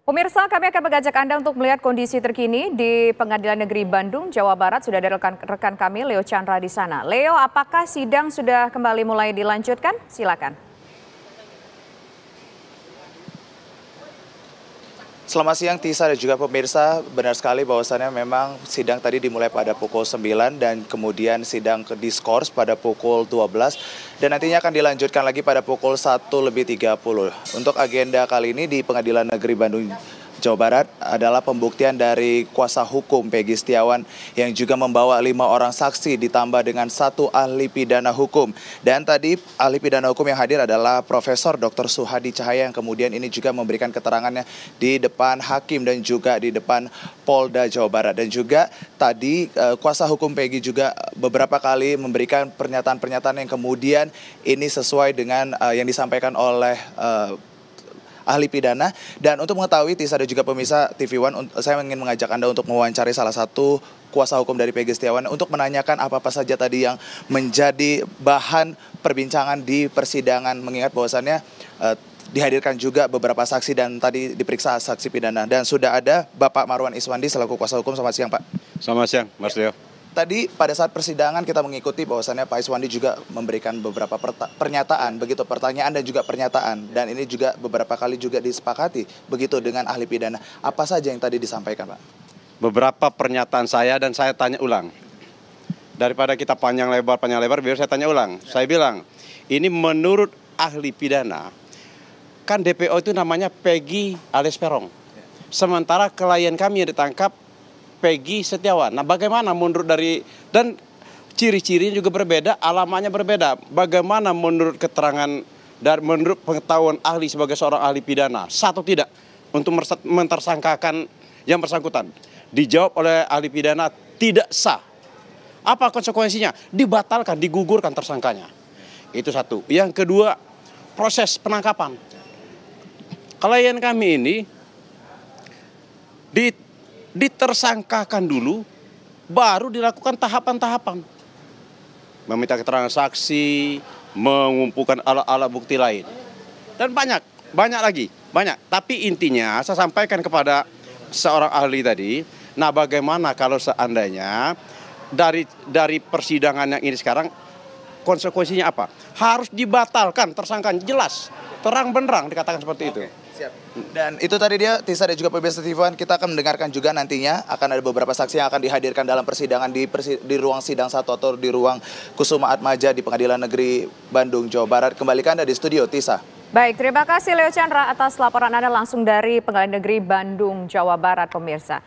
Pemirsa, kami akan mengajak Anda untuk melihat kondisi terkini di Pengadilan Negeri Bandung, Jawa Barat. Sudah ada rekan, rekan kami, Leo Chandra, di sana. Leo, apakah sidang sudah kembali mulai dilanjutkan? Silakan. Selamat siang Tisa dan juga pemirsa, benar sekali bahwasannya memang sidang tadi dimulai pada pukul 9 dan kemudian sidang ke diskors pada pukul 12 dan nantinya akan dilanjutkan lagi pada pukul 1 lebih 30. Untuk agenda kali ini di Pengadilan Negeri Bandung Jawa Barat adalah pembuktian dari kuasa hukum Peggy Setiawan yang juga membawa lima orang saksi ditambah dengan satu ahli pidana hukum. Dan tadi ahli pidana hukum yang hadir adalah Profesor Dr. Suhadi Cahaya yang kemudian ini juga memberikan keterangannya di depan hakim dan juga di depan Polda Jawa Barat. Dan juga tadi e, kuasa hukum Peggy juga beberapa kali memberikan pernyataan-pernyataan yang kemudian ini sesuai dengan e, yang disampaikan oleh e, ahli pidana. Dan untuk mengetahui Tisa dan juga pemirsa TV One, saya ingin mengajak Anda untuk mewawancari salah satu kuasa hukum dari Peggy Setiawan untuk menanyakan apa-apa saja tadi yang menjadi bahan perbincangan di persidangan mengingat bahwasannya eh, dihadirkan juga beberapa saksi dan tadi diperiksa saksi pidana dan sudah ada Bapak Marwan Iswandi selaku kuasa hukum selamat siang Pak. Selamat siang Mas Leo tadi pada saat persidangan kita mengikuti bahwasannya Pak Iswandi juga memberikan beberapa pernyataan, begitu pertanyaan dan juga pernyataan, dan ini juga beberapa kali juga disepakati, begitu dengan ahli pidana. Apa saja yang tadi disampaikan, Pak? Beberapa pernyataan saya dan saya tanya ulang. Daripada kita panjang lebar panjang lebar, biar saya tanya ulang. Ya. Saya bilang, ini menurut ahli pidana, kan DPO itu namanya Peggy alias Perong. Ya. Sementara klien kami yang ditangkap Peggy Setiawan. Nah, bagaimana menurut dari dan ciri-cirinya juga berbeda, alamanya berbeda. Bagaimana menurut keterangan dan menurut pengetahuan ahli sebagai seorang ahli pidana, satu tidak untuk mentersangkakan yang bersangkutan. Dijawab oleh ahli pidana tidak sah. Apa konsekuensinya? Dibatalkan, digugurkan tersangkanya. Itu satu. Yang kedua, proses penangkapan. Klien kami ini di ditersangkakan dulu, baru dilakukan tahapan-tahapan. Meminta keterangan saksi, mengumpulkan alat-alat bukti lain. Dan banyak, banyak lagi, banyak. Tapi intinya saya sampaikan kepada seorang ahli tadi, nah bagaimana kalau seandainya dari dari persidangan yang ini sekarang konsekuensinya apa? Harus dibatalkan tersangka jelas, terang benderang dikatakan seperti itu. Siap. Dan itu tadi dia Tisa dan juga TV One. Kita akan mendengarkan juga nantinya akan ada beberapa saksi yang akan dihadirkan dalam persidangan di persi, di ruang sidang satu atau di ruang Kusuma Atmaja di Pengadilan Negeri Bandung Jawa Barat. Kembalikan anda di studio Tisa. Baik, terima kasih Leo Chandra atas laporan Anda langsung dari Pengadilan Negeri Bandung, Jawa Barat, pemirsa.